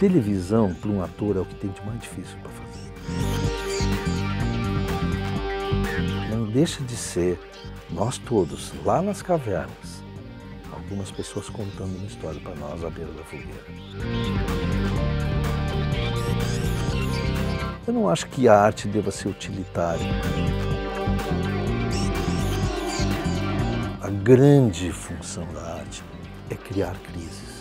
Televisão, para um ator, é o que tem de mais difícil para fazer. Não deixa de ser nós todos, lá nas cavernas, algumas pessoas contando uma história para nós à beira da fogueira. Eu não acho que a arte deva ser utilitária. A grande função da arte é criar crises.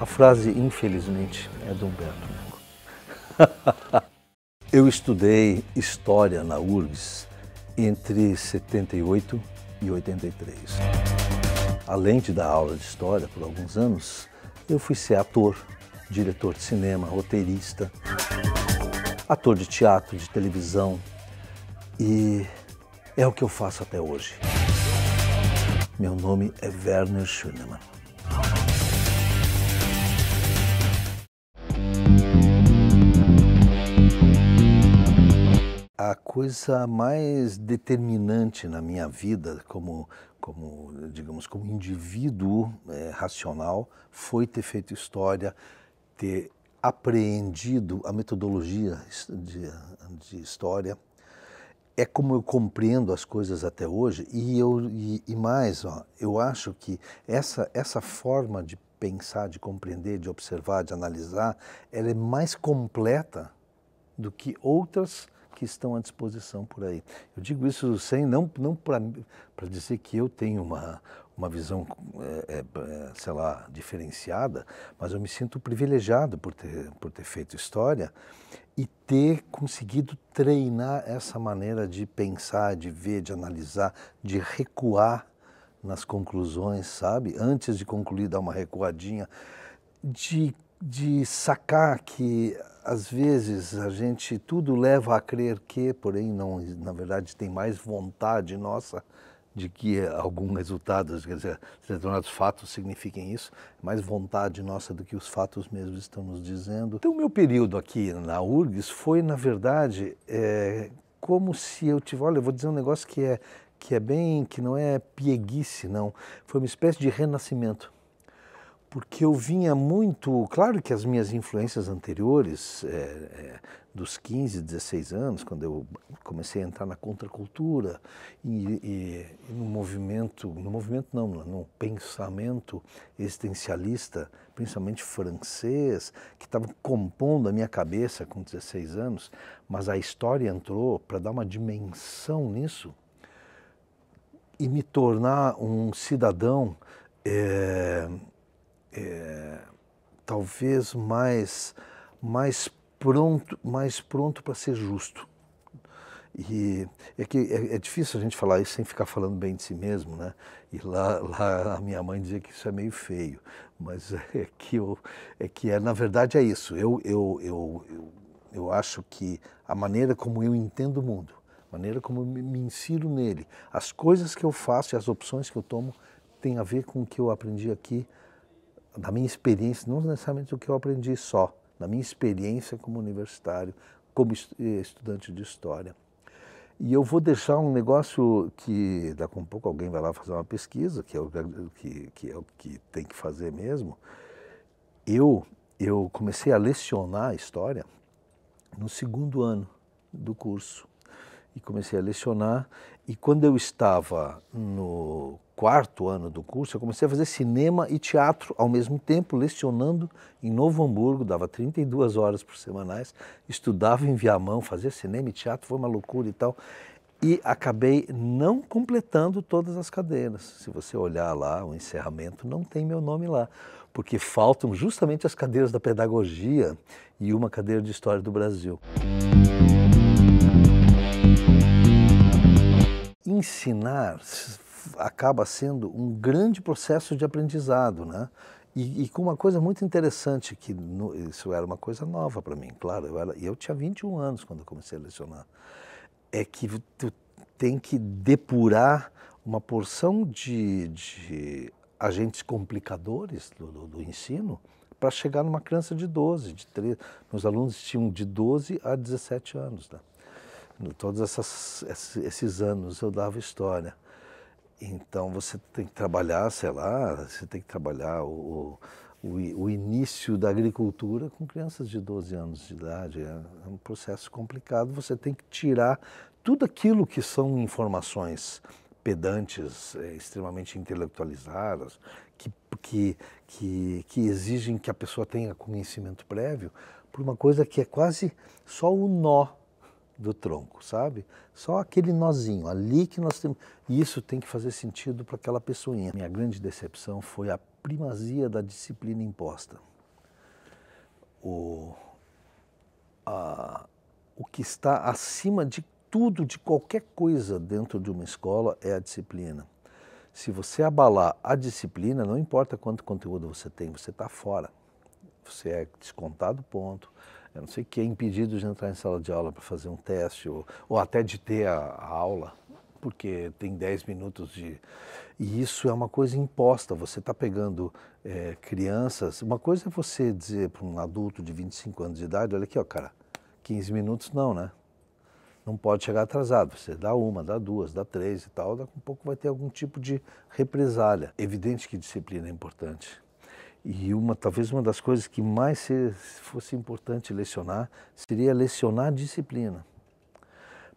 A frase, infelizmente, é do Humberto Eco. Eu estudei História na URGS entre 78 e 83. Além de dar aula de História por alguns anos, eu fui ser ator, diretor de cinema, roteirista, ator de teatro, de televisão e é o que eu faço até hoje. Meu nome é Werner Schunemann. a coisa mais determinante na minha vida como como digamos como indivíduo é, racional foi ter feito história ter apreendido a metodologia de, de, história é como eu compreendo as coisas até hoje e eu e, e mais ó, eu acho que essa essa forma de pensar de compreender de observar de analisar ela é mais completa do que outras que estão à disposição por aí. Eu digo isso sem não, não para dizer que eu tenho uma, uma visão, é, é, sei lá, diferenciada, mas eu me sinto privilegiado por ter, por ter feito história e ter conseguido treinar essa maneira de pensar, de ver, de analisar, de recuar nas conclusões, sabe? Antes de concluir, dar uma recuadinha, de, de sacar que às vezes a gente tudo leva a crer que, porém não, na verdade tem mais vontade nossa de que algum resultado, quer dizer, determinados fatos signifiquem isso, mais vontade nossa do que os fatos mesmos estão nos dizendo. Então, meu período aqui na URGS foi, na verdade, é, como se eu tivesse, olha, eu vou dizer um negócio que é, que é bem, que não é pieguice, não, foi uma espécie de renascimento porque eu vinha muito. Claro que as minhas influências anteriores, é, é, dos 15, 16 anos, quando eu comecei a entrar na contracultura e, e, e no movimento, no movimento não, no pensamento existencialista, principalmente francês, que estava compondo a minha cabeça com 16 anos, mas a história entrou para dar uma dimensão nisso e me tornar um cidadão. É, é, talvez mais, mais pronto mais pronto para ser justo. E é que é, é, difícil a gente falar isso sem ficar falando bem de si mesmo, né? E lá, lá a minha mãe dizia que isso é meio feio, mas é que eu, é que é na verdade é isso. Eu eu, eu, eu, eu acho que a maneira como eu entendo o mundo, a maneira como eu me insiro nele, as coisas que eu faço e as opções que eu tomo tem a ver com o que eu aprendi aqui da minha experiência, não necessariamente do que eu aprendi só, da minha experiência como universitário, como eh, estudante de história. E eu vou deixar um negócio que daqui a um pouco alguém vai lá fazer uma pesquisa, que é o que, que, é o que tem que fazer mesmo. Eu, eu comecei a lecionar história no segundo ano do curso. E comecei a lecionar, e quando eu estava no quarto ano do curso, eu comecei a fazer cinema e teatro ao mesmo tempo, lecionando em Novo Hamburgo, dava 32 horas por semanais, estudava em Viamão, fazia cinema e teatro, foi uma loucura e tal. E acabei não completando todas as cadeiras. Se você olhar lá o encerramento, não tem meu nome lá, porque faltam justamente as cadeiras da pedagogia e uma cadeira de história do Brasil. Ensinar acaba sendo um grande processo de aprendizado, né? E, e com uma coisa muito interessante, que no, isso era uma coisa nova para mim, claro, eu, era, eu tinha 21 anos quando comecei a lecionar, é que tu tem que depurar uma porção de, de agentes complicadores do, do, do ensino para chegar numa criança de 12, de 13. Meus alunos tinham de 12 a 17 anos, né? todos essas, esses anos eu dava história. Então você tem que trabalhar, sei lá, você tem que trabalhar o, o, o início da agricultura com crianças de 12 anos de idade. É, é um processo complicado, você tem que tirar tudo aquilo que são informações pedantes, é, extremamente intelectualizadas, que, que, que, que exigem que a pessoa tenha conhecimento prévio, por uma coisa que é quase só o nó do tronco, sabe? Só aquele nozinho ali que nós temos. E isso tem que fazer sentido para aquela pessoinha. Minha grande decepção foi a primazia da disciplina imposta. O, a, o que está acima de tudo, de qualquer coisa dentro de uma escola é a disciplina. Se você abalar a disciplina, não importa quanto conteúdo você tem, você está fora. Você é descontado ponto não sei que é impedido de entrar em sala de aula para fazer um teste ou, ou até de ter a, a aula, porque tem 10 minutos de. E isso é uma coisa imposta. Você está pegando é, crianças. Uma coisa é você dizer para um adulto de 25 anos de idade: olha aqui, ó, cara, 15 minutos não, né? Não pode chegar atrasado. Você dá uma, dá duas, dá três e tal. Daqui a um pouco vai ter algum tipo de represália. Evidente que disciplina é importante e uma, talvez uma das coisas que mais se, fosse importante lecionar seria lecionar disciplina.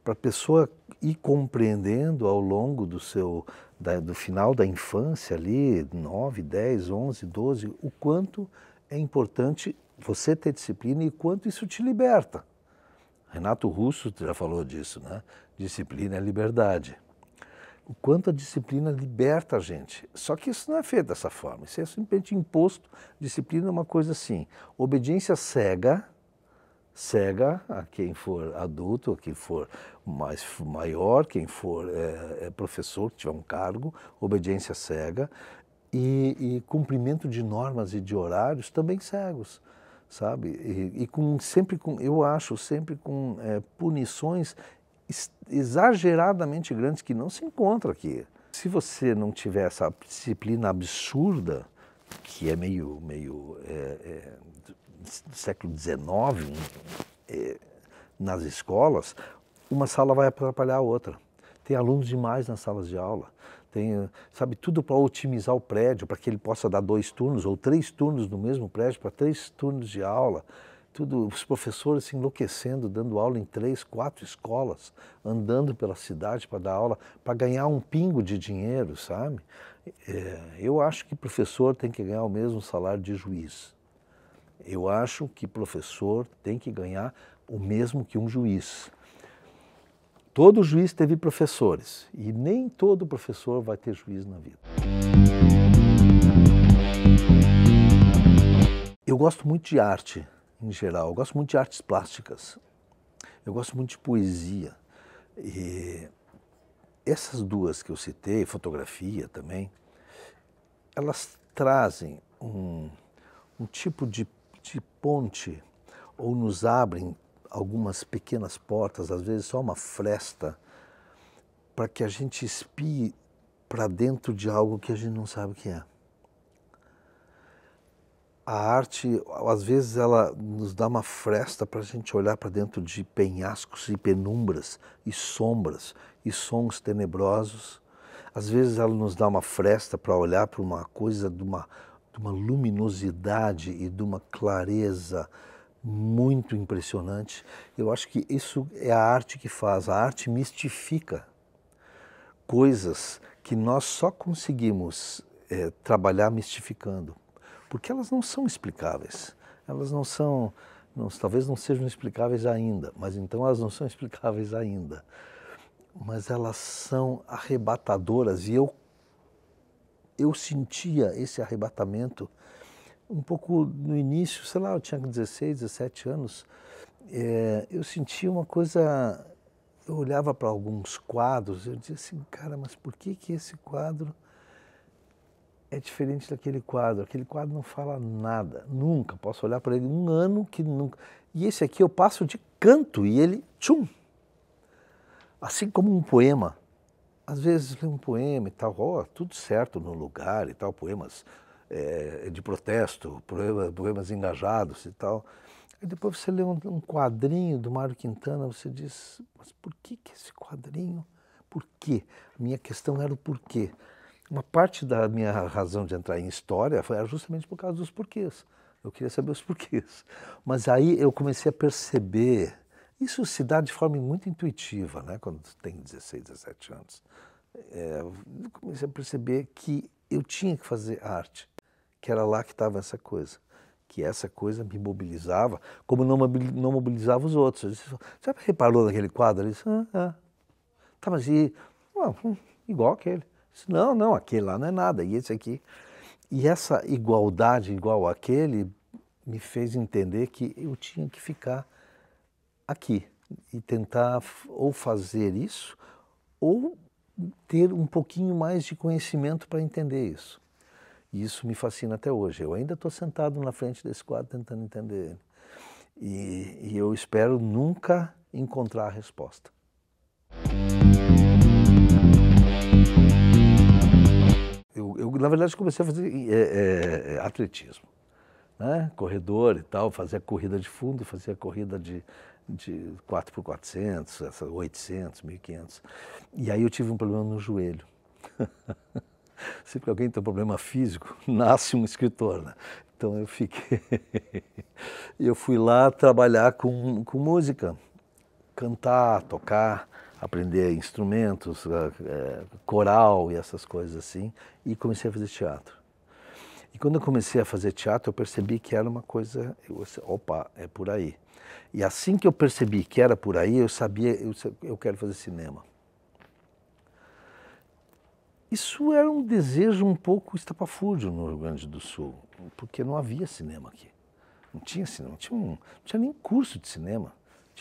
Para a pessoa ir compreendendo ao longo do seu da, do final da infância ali, 9, 10, 11, 12, o quanto é importante você ter disciplina e quanto isso te liberta. Renato Russo já falou disso, né? Disciplina é liberdade o quanto a disciplina liberta a gente. Só que isso não é feito dessa forma, isso é simplesmente imposto. Disciplina é uma coisa assim, obediência cega, cega a quem for adulto, a quem for mais maior, quem for é, é professor, que tiver um cargo, obediência cega e, e, cumprimento de normas e de horários também cegos, sabe? E, e com sempre com, eu acho sempre com é, punições exageradamente grandes que não se encontram aqui. Se você não tiver essa disciplina absurda, que é meio, meio é, é, do século XIX é, nas escolas, uma sala vai atrapalhar a outra. Tem alunos demais nas salas de aula. Tem, sabe, tudo para otimizar o prédio, para que ele possa dar dois turnos ou três turnos no mesmo prédio, para três turnos de aula tudo, os professores se enlouquecendo, dando aula em três, quatro escolas, andando pela cidade para dar aula, para ganhar um pingo de dinheiro, sabe? É, eu acho que professor tem que ganhar o mesmo salário de juiz. Eu acho que professor tem que ganhar o mesmo que um juiz. Todo juiz teve professores e nem todo professor vai ter juiz na vida. Eu gosto muito de arte em geral. Eu gosto muito de artes plásticas. Eu gosto muito de poesia. E essas duas que eu citei, fotografia também, elas trazem um, um tipo de, de ponte ou nos abrem algumas pequenas portas, às vezes só uma fresta, para que a gente espie para dentro de algo que a gente não sabe o que é a arte, às vezes, ela nos dá uma fresta para a gente olhar para dentro de penhascos e penumbras e sombras e sons tenebrosos. Às vezes, ela nos dá uma fresta para olhar para uma coisa de uma, de uma luminosidade e de uma clareza muito impressionante. Eu acho que isso é a arte que faz. A arte mistifica coisas que nós só conseguimos é, trabalhar mistificando porque elas não são explicáveis. Elas não são, não, talvez não sejam explicáveis ainda, mas então elas não são explicáveis ainda. Mas elas são arrebatadoras e eu eu sentia esse arrebatamento um pouco no início, sei lá, eu tinha 16, 17 anos, é, eu sentia uma coisa, eu olhava para alguns quadros, eu dizia assim, cara, mas por que que esse quadro é diferente daquele quadro. Aquele quadro não fala nada, nunca. Posso olhar para ele um ano que nunca. E esse aqui eu passo de canto e ele, tchum! Assim como um poema. Às vezes lê um poema e tal, ó, oh, tudo certo no lugar e tal, poemas é, de protesto, poemas, poemas engajados e tal. E depois você lê um, um, quadrinho do Mário Quintana, você diz, mas por que, que esse quadrinho? Por quê? A minha questão era o porquê uma parte da minha razão de entrar em história foi justamente por causa dos porquês. Eu queria saber os porquês. Mas aí eu comecei a perceber, isso se dá de forma muito intuitiva, né? quando tem 16, 17 anos. É, eu comecei a perceber que eu tinha que fazer arte, que era lá que estava essa coisa. Que essa coisa me mobilizava, como não mobilizava os outros. Disse, Você reparou naquele quadro? ele disse, ah, é. Tá, mas e... Ah, igual aquele. Disse, não, não, aquele lá não é nada, e esse aqui. E essa igualdade igual àquele me fez entender que eu tinha que ficar aqui e tentar ou fazer isso ou ter um pouquinho mais de conhecimento para entender isso. E isso me fascina até hoje. Eu ainda estou sentado na frente desse quadro tentando entender ele. E, e eu espero nunca encontrar a resposta. na verdade, comecei a fazer é, é, é, atletismo. Né? Corredor e tal, fazia corrida de fundo, fazia corrida de, de 4x400, 800, 1500. E aí eu tive um problema no joelho. Sempre que alguém tem um problema físico, nasce um escritor, né? Então eu fiquei. eu fui lá trabalhar com, com música, cantar, tocar aprender instrumentos, ah, eh, coral e essas coisas assim, e comecei a fazer teatro. E quando eu comecei a fazer teatro, eu percebi que era uma coisa, eu, opa, é por aí. E assim que eu percebi que era por aí, eu sabia, eu, eu quero fazer cinema. Isso era um desejo um pouco estapafúrdio no Rio Grande do Sul, porque não havia cinema aqui. Não tinha cinema, não tinha, um, não tinha nem curso de cinema.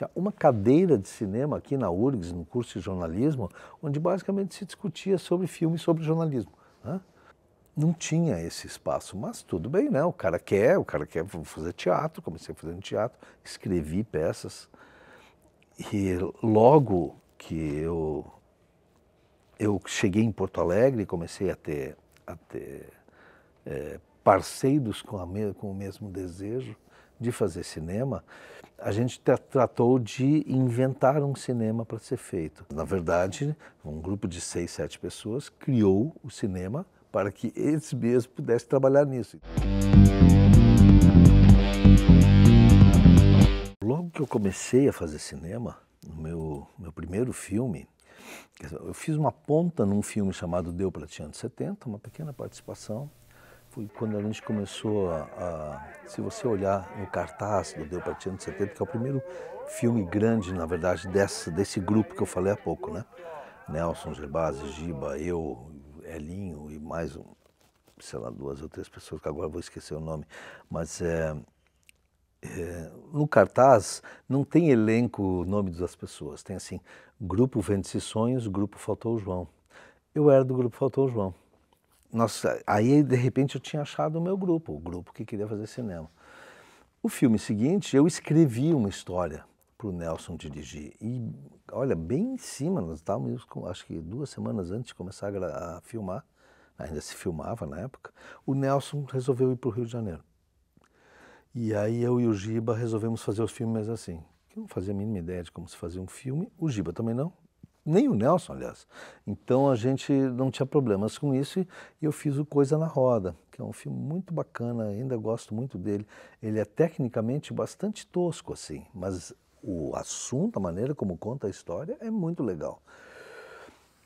Tinha uma cadeira de cinema aqui na URGS, no curso de jornalismo, onde basicamente se discutia sobre filme e sobre jornalismo. Né? Não tinha esse espaço, mas tudo bem, né? O cara quer, o cara quer fazer teatro, comecei fazendo teatro, escrevi peças. E logo que eu, eu cheguei em Porto Alegre comecei a ter, a ter é, parceiros com, a, com o mesmo desejo de fazer cinema, a gente tratou de inventar um cinema para ser feito. Na verdade, um grupo de seis, sete pessoas criou o cinema para que eles mesmos pudessem trabalhar nisso. Logo que eu comecei a fazer cinema, no meu, meu primeiro filme, eu fiz uma ponta num filme chamado Deu para Ti Anos 70, uma pequena participação. Foi quando a gente começou a, a Se você olhar no cartaz do Deu Partido de 70, que é o primeiro filme grande, na verdade, desse, desse grupo que eu falei há pouco, né? Nelson, Gerbasi, Giba, eu, Elinho e mais um, sei lá, duas ou três pessoas que agora vou esquecer o nome, mas é, é, no cartaz não tem elenco o nome das pessoas, tem assim, grupo Vende-se Sonhos, grupo Faltou o João. Eu era do grupo Faltou o João nossa aí de repente eu tinha achado o meu grupo, o grupo que queria fazer cinema. O filme seguinte, eu escrevi uma história para o Nelson dirigir. E olha, bem em cima, nós estávamos, acho que duas semanas antes de começar a, a filmar, ainda se filmava na época, o Nelson resolveu ir para o Rio de Janeiro. E aí eu e o Giba resolvemos fazer os filmes assim. Eu não fazia a mínima ideia de como se fazia um filme, o Giba também não nem o Nelson, aliás. Então a gente não tinha problemas com isso e eu fiz o Coisa na Roda, que é um filme muito bacana, ainda gosto muito dele. Ele é tecnicamente bastante tosco, assim, mas o assunto, a maneira como conta a história é muito legal.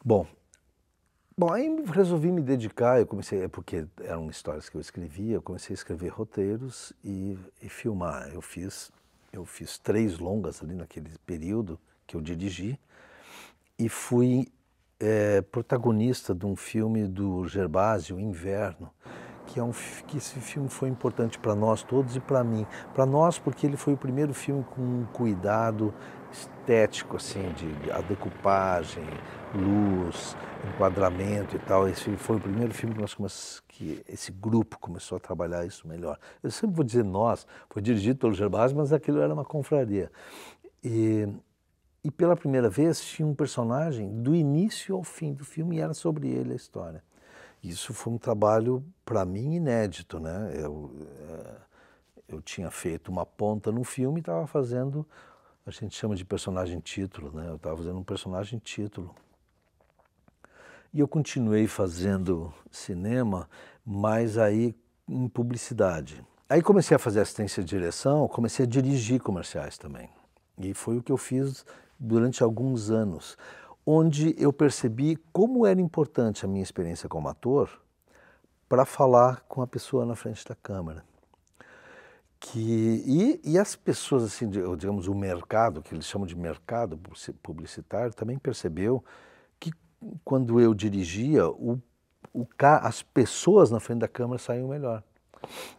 Bom, Bom, aí resolvi me dedicar, eu comecei, é porque eram histórias que eu escrevia, eu comecei a escrever roteiros e, e, filmar. Eu fiz, eu fiz três longas ali naquele período que eu dirigi e fui é, protagonista de um filme do o Inverno, que é um que esse filme foi importante para nós todos e para mim. Para nós porque ele foi o primeiro filme com um cuidado estético assim de, de a decupagem, luz, enquadramento e tal. Esse foi o primeiro filme que nós que esse grupo começou a trabalhar isso melhor. Eu sempre vou dizer nós, foi dirigido pelo Gerbásio, mas aquilo era uma confraria. E e pela primeira vez tinha um personagem do início ao fim do filme e era sobre ele a história. Isso foi um trabalho, para mim, inédito. Né? Eu, eh, eu tinha feito uma ponta no filme e estava fazendo, a gente chama de personagem título, né? eu estava fazendo um personagem título. E eu continuei fazendo cinema, mas aí em publicidade. Aí comecei a fazer assistência de direção, comecei a dirigir comerciais também. E foi o que eu fiz durante alguns anos, onde eu percebi como era importante a minha experiência como ator para falar com a pessoa na frente da câmera. Que, e, e as pessoas, assim, digamos, o mercado, que eles chamam de mercado publicitário, também percebeu que quando eu dirigia, o, o, as pessoas na frente da câmera saíam melhor.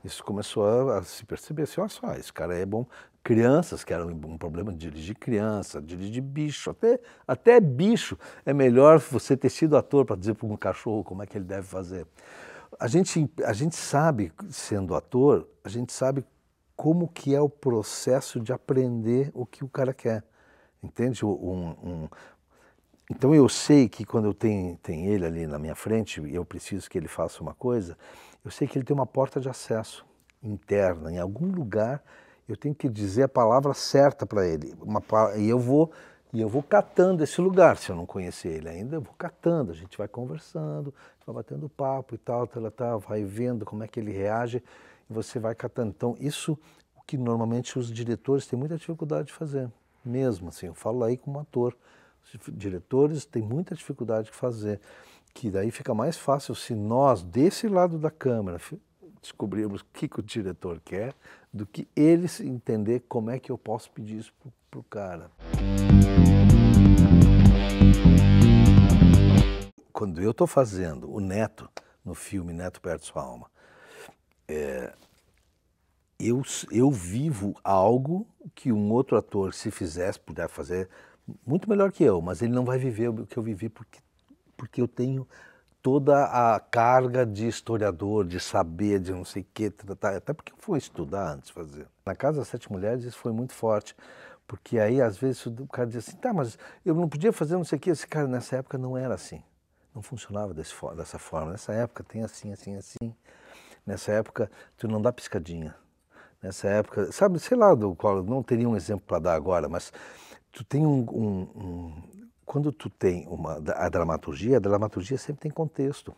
Isso começou a, a se perceber assim, olha só, esse cara é bom. Crianças, que era um problema de dirigir criança, dirigir bicho, até, até bicho. É melhor você ter sido ator para dizer para um cachorro como é que ele deve fazer. A gente, a gente sabe, sendo ator, a gente sabe como que é o processo de aprender o que o cara quer. Entende? Um, um, então eu sei que quando eu tenho, tenho ele ali na minha frente, eu preciso que ele faça uma coisa, eu sei que ele tem uma porta de acesso interna. Em algum lugar eu tenho que dizer a palavra certa para ele. Uma, e eu vou e eu vou catando esse lugar, se eu não conhecer ele ainda, eu vou catando, a gente vai conversando, vai batendo papo e tal, tal, tal, vai vendo como é que ele reage e você vai catando. Então, isso o que normalmente os diretores têm muita dificuldade de fazer, mesmo assim, eu falo aí como ator, os diretores têm muita dificuldade de fazer que daí fica mais fácil se nós, desse lado da câmera descobrirmos o que, que o diretor quer, do que eles entender como é que eu posso pedir isso para o cara. Quando eu estou fazendo o Neto, no filme Neto Perto Sua Alma, é, eu, eu vivo algo que um outro ator, se fizesse, pudesse fazer muito melhor que eu, mas ele não vai viver o que eu vivi porque porque eu tenho toda a carga de historiador, de saber, de não sei o quê, tá, tá, tá. até porque eu fui estudar antes fazer. Na Casa das Sete Mulheres isso foi muito forte, porque aí às vezes o cara diz assim, tá, mas eu não podia fazer não sei o quê. esse cara nessa época não era assim, não funcionava desse, dessa forma, nessa época tem assim, assim, assim, nessa época tu não dá piscadinha, nessa época, sabe, sei lá do qual, não teria um exemplo para dar agora, mas tu tem um, um, um quando tu tem uma, a dramaturgia, a dramaturgia sempre tem contexto.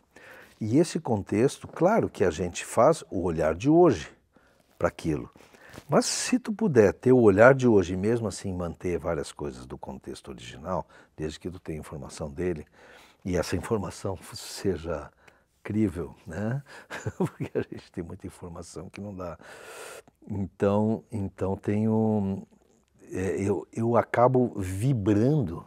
E esse contexto, claro que a gente faz o olhar de hoje para aquilo. Mas se tu puder ter o olhar de hoje e mesmo assim manter várias coisas do contexto original, desde que tu tenha informação dele, e essa informação seja crível, né? Porque a gente tem muita informação que não dá. Então, então tenho é, eu, eu acabo vibrando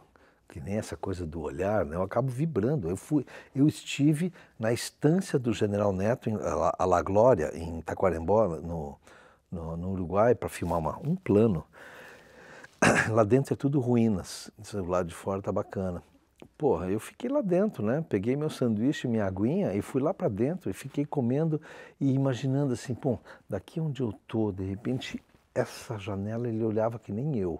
que nem essa coisa do olhar, né? eu acabo vibrando. Eu fui, eu estive na estância do General Neto, em, a, a La Glória, em Taquarembó, no, no, no Uruguai, para filmar uma, um plano. Lá dentro é tudo ruínas, do lado de fora tá bacana. Porra, eu fiquei lá dentro, né? Peguei meu sanduíche, minha aguinha e fui lá para dentro e fiquei comendo e imaginando assim, pô, daqui onde eu tô, de repente essa janela ele olhava que nem eu.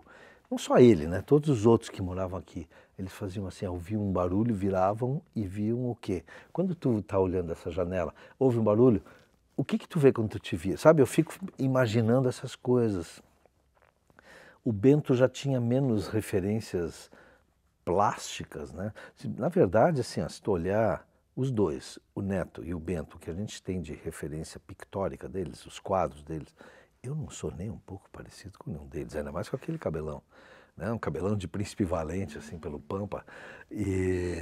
Não só ele, né? Todos os outros que moravam aqui. Eles faziam assim, ouviam um barulho, viravam e viam o quê? Quando tu está olhando essa janela, ouve um barulho, o que que tu vê quando tu te vira? Sabe, eu fico imaginando essas coisas. O Bento já tinha menos referências plásticas, né? Na verdade, assim, ó, se tu olhar os dois, o Neto e o Bento, que a gente tem de referência pictórica deles, os quadros deles, eu não sou nem um pouco parecido com nenhum deles, ainda mais com aquele cabelão. Né? Um cabelão de príncipe valente, assim, pelo Pampa. E...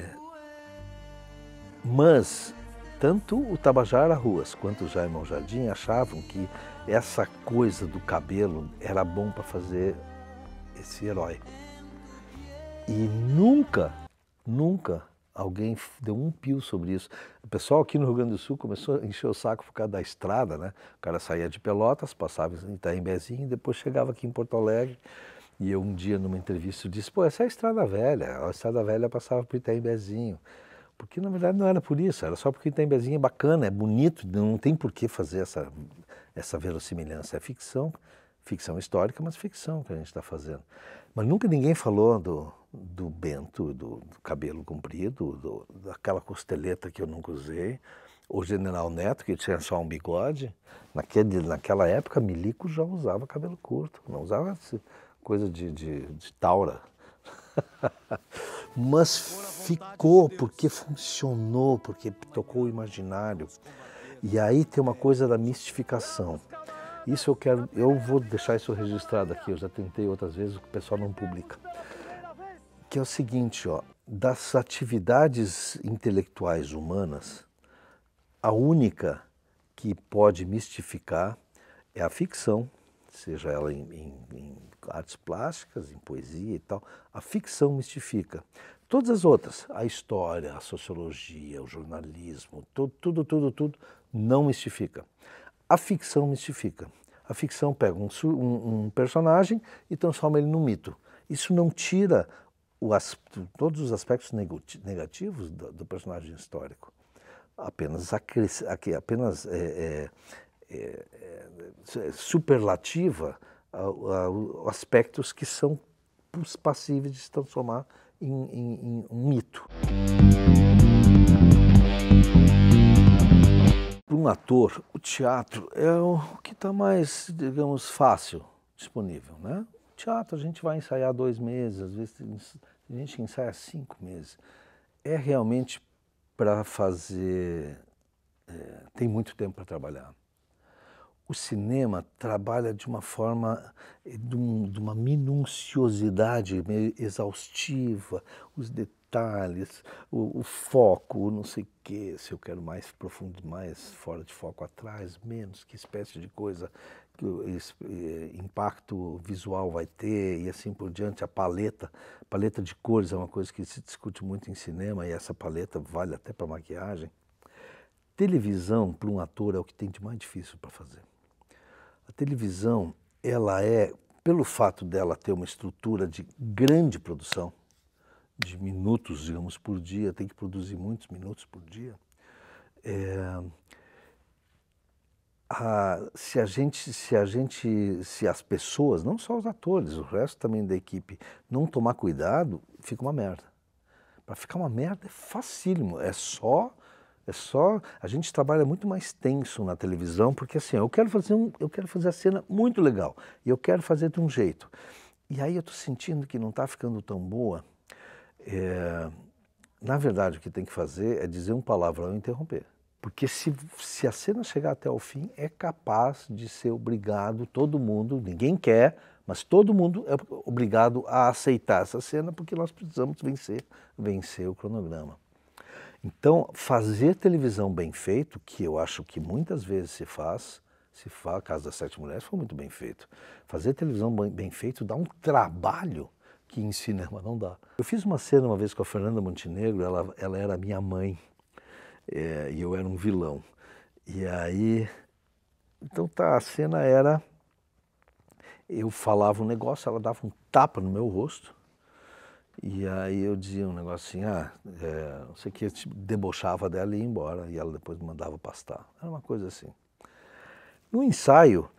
Mas tanto o Tabajara Ruas quanto o Jaime Jardim achavam que essa coisa do cabelo era bom para fazer esse herói. E nunca, nunca Alguém deu um pio sobre isso. O pessoal aqui no Rio Grande do Sul começou a encher o saco por causa da estrada, né? O cara saía de Pelotas, passava em Itaimbezinho, depois chegava aqui em Porto Alegre. E eu um dia numa entrevista disse, pô, essa é a Estrada Velha. A Estrada Velha passava por Itaimbezinho, Porque na verdade não era por isso, era só porque Itaimbezinho é bacana, é bonito, não tem por que fazer essa, essa verossimilhança, é ficção ficção histórica, mas ficção que a gente está fazendo. Mas nunca ninguém falou do, do Bento, do, do cabelo comprido, do, daquela costeleta que eu nunca usei, o General Neto, que tinha só um bigode. Naquele, naquela época, Milico já usava cabelo curto, não usava coisa de, de, de taura. Mas ficou porque funcionou, porque tocou o imaginário. E aí tem uma coisa da mistificação. Isso eu quero, eu vou deixar isso registrado aqui, eu já tentei outras vezes, o pessoal não publica. Que é o seguinte, ó, das atividades intelectuais humanas, a única que pode mistificar é a ficção, seja ela em, em, em, artes plásticas, em poesia e tal, a ficção mistifica. Todas as outras, a história, a sociologia, o jornalismo, tudo, tudo, tudo, tudo, não mistifica. A ficção mistifica. A ficção pega um, um, um personagem e transforma ele num mito. Isso não tira as, todos os aspectos negativos do, do personagem histórico. Apenas, apenas é é, é, é, é, superlativa a, a, aspectos que são passíveis de se transformar em, em, em um mito. um ator, o teatro é o que está mais, digamos, fácil disponível, né? O teatro a gente vai ensaiar dois meses, às vezes a gente ensaia cinco meses. É realmente para fazer, é, tem muito tempo para trabalhar. O cinema trabalha de uma forma, eh, de, um, de uma minuciosidade meio exaustiva, os detalhes detalhes, o, o foco, não sei o quê, se eu quero mais profundo, mais fora de foco atrás, menos, que espécie de coisa, que eh, impacto visual vai ter e assim por diante, a paleta, paleta de cores é uma coisa que se discute muito em cinema e essa paleta vale até para maquiagem. Televisão para um ator é o que tem de mais difícil para fazer. A televisão, ela é, pelo fato dela ter uma estrutura de grande produção, de minutos, digamos, por dia, tem que produzir muitos minutos por dia. É, a, se a gente, se a gente, se as pessoas, não só os atores, o resto também da equipe, não tomar cuidado, fica uma merda. Para ficar uma merda é facílimo, é só é só a gente trabalha muito mais tenso na televisão, porque assim, eu quero fazer um, eu quero fazer a cena muito legal e eu quero fazer de um jeito. E aí eu estou sentindo que não está ficando tão boa. É, na verdade, o que tem que fazer é dizer um palavrão e interromper. Porque se, se a cena chegar até o fim, é capaz de ser obrigado todo mundo, ninguém quer, mas todo mundo é obrigado a aceitar essa cena porque nós precisamos vencer, vencer o cronograma. Então, fazer televisão bem feito, que eu acho que muitas vezes se faz, se faz, a Casa das Sete Mulheres foi muito bem feito. Fazer televisão bem, bem feito dá um trabalho que em cinema não dá. Eu fiz uma cena uma vez com a Fernanda Montenegro, ela, ela era minha mãe é, e eu era um vilão. E aí, então tá, a cena era, eu falava um negócio, ela dava um tapa no meu rosto e aí eu dizia um negócio assim, ah, é, não sei o que, eu tipo, debochava dela e ia embora e ela depois me mandava pastar. Era uma coisa assim. No ensaio,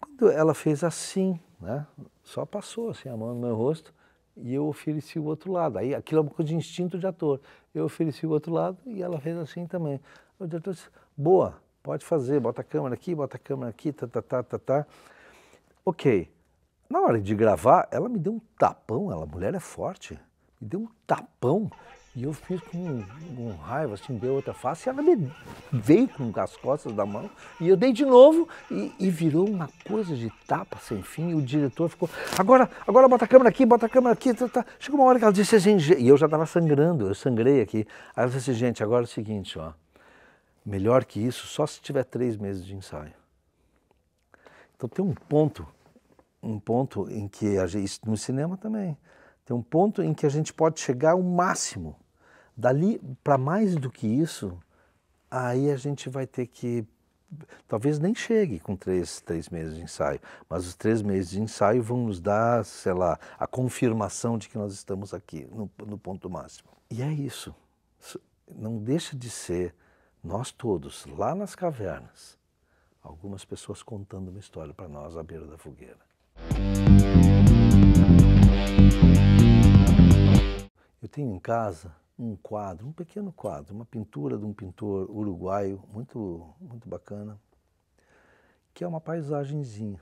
quando ela fez assim, né, só passou assim a mão no meu rosto, e eu ofereci o outro lado. Aí aquilo é uma coisa de instinto de ator. Eu ofereci o outro lado e ela fez assim também. O diretor disse: boa, pode fazer, bota a câmera aqui, bota a câmera aqui, tá, tá, tá, tá, tá. Ok. Na hora de gravar, ela me deu um tapão, ela, mulher é forte, me deu um tapão e eu fiz com, com raiva, assim, deu outra face, e ela me veio com as costas da mão, e eu dei de novo, e, e, virou uma coisa de tapa sem fim, e o diretor ficou, agora, agora bota a câmera aqui, bota a câmera aqui, tá, tá. chegou uma hora que ela disse assim, e eu já estava sangrando, eu sangrei aqui, aí ela disse assim, gente, agora é o seguinte, ó, melhor que isso, só se tiver três meses de ensaio. Então tem um ponto, um ponto em que, a gente, no cinema também, tem um ponto em que a gente pode chegar ao máximo. Dali para mais do que isso, aí a gente vai ter que. Talvez nem chegue com três, três meses de ensaio, mas os três meses de ensaio vão nos dar, sei lá, a confirmação de que nós estamos aqui, no, no ponto máximo. E é isso. Não deixa de ser nós todos, lá nas cavernas, algumas pessoas contando uma história para nós à beira da fogueira. Eu tenho em casa um quadro, um pequeno quadro, uma pintura de um pintor uruguaio muito, muito bacana, que é uma paisagenzinha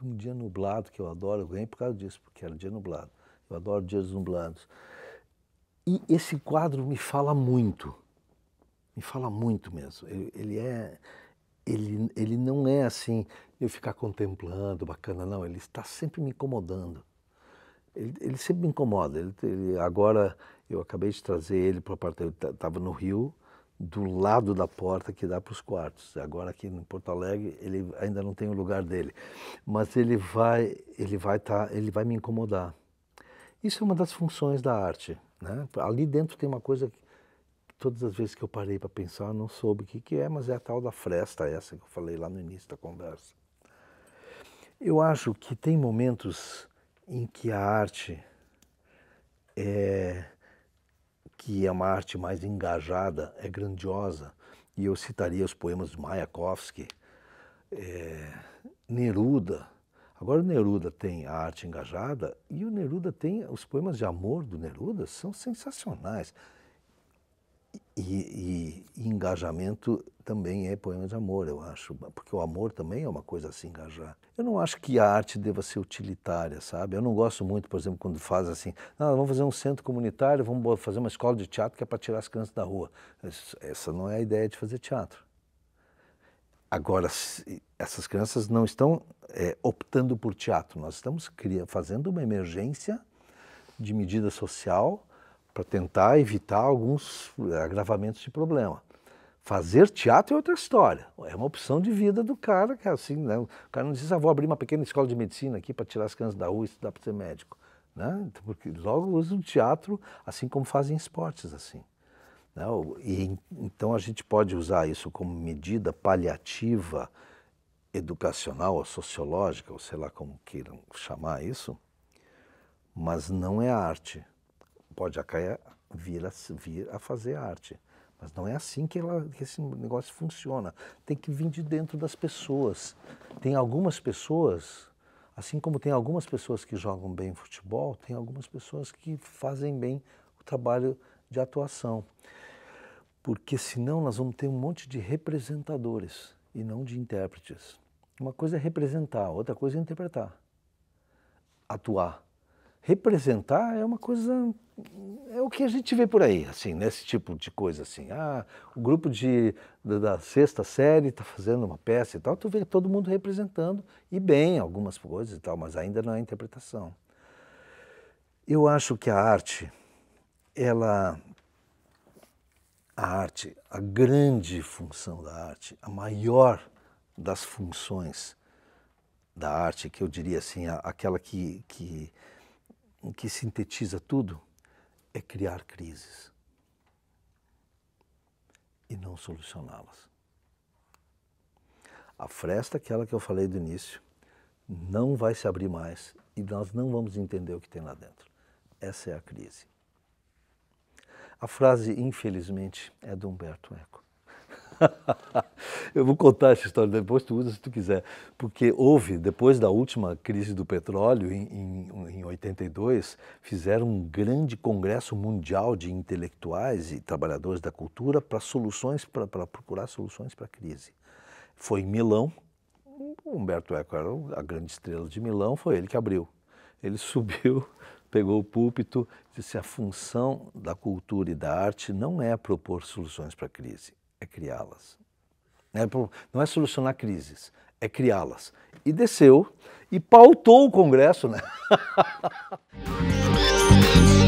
de um dia nublado que eu adoro. Eu ganhei por causa disso, porque era dia nublado. Eu adoro dias nublados. E esse quadro me fala muito, me fala muito mesmo. Ele, ele é, ele, ele não é assim eu ficar contemplando, bacana, não. Ele está sempre me incomodando. Ele, ele sempre me incomoda. Ele, ele, agora eu acabei de trazer ele para o apartamento, eu tá, estava no Rio, do lado da porta que dá para os quartos. Agora aqui em Porto Alegre ele ainda não tem o lugar dele, mas ele vai, ele vai tá, ele vai me incomodar. Isso é uma das funções da arte, né? Ali dentro tem uma coisa que todas as vezes que eu parei para pensar eu não soube o que que é, mas é a tal da fresta essa que eu falei lá no início da conversa. Eu acho que tem momentos em que a arte é que é uma arte mais engajada, é grandiosa. E eu citaria os poemas de Mayakovsky, é, Neruda. Agora o Neruda tem a arte engajada e o Neruda tem os poemas de amor do Neruda são sensacionais. E, e, engajamento também é poema de amor, eu acho, porque o amor também é uma coisa a se engajar. Eu não acho que a arte deva ser utilitária, sabe? Eu não gosto muito, por exemplo, quando faz assim, ah, vamos fazer um centro comunitário, vamos fazer uma escola de teatro que é para tirar as crianças da rua. Essa não é a ideia de fazer teatro. Agora, essas crianças não estão é, optando por teatro, nós estamos fazendo uma emergência de medida social para tentar evitar alguns eh, agravamentos de problema. Fazer teatro é outra história. É uma opção de vida do cara, que é assim, né? O cara não diz, ah, vou abrir uma pequena escola de medicina aqui para tirar as crianças da rua e estudar para ser médico. Né? Então, porque logo usam teatro, assim como fazem esportes, assim. Né? E, então a gente pode usar isso como medida paliativa, educacional ou sociológica, ou sei lá como queiram chamar isso, mas não é arte pode vir a, vir a fazer arte. Mas não é assim que, ela, que esse negócio funciona. Tem que vir de dentro das pessoas. Tem algumas pessoas, assim como tem algumas pessoas que jogam bem futebol, tem algumas pessoas que fazem bem o trabalho de atuação. Porque senão nós vamos ter um monte de representadores e não de intérpretes. Uma coisa é representar, outra coisa é interpretar, atuar. Representar é uma coisa é o que a gente vê por aí, assim, nesse né? tipo de coisa, assim. Ah, o grupo de, da, da sexta série está fazendo uma peça e tal, tu vê todo mundo representando, e bem, algumas coisas e tal, mas ainda não é interpretação. Eu acho que a arte, ela... A arte, a grande função da arte, a maior das funções da arte, que eu diria assim, aquela que, que, que sintetiza tudo, é criar crises e não solucioná-las. A fresta, aquela que eu falei do início, não vai se abrir mais e nós não vamos entender o que tem lá dentro. Essa é a crise. A frase, infelizmente, é de Humberto Eco. Eu vou contar essa história depois, tu usa se tu quiser. Porque houve, depois da última crise do petróleo, em, em, em 82, fizeram um grande congresso mundial de intelectuais e trabalhadores da cultura para soluções, para procurar soluções para a crise. Foi em Milão, Humberto Eco era a grande estrela de Milão, foi ele que abriu. Ele subiu, pegou o púlpito, disse: a função da cultura e da arte não é propor soluções para a crise é criá-las. É não é solucionar crises, é criá-las. E desceu e pautou o Congresso, né?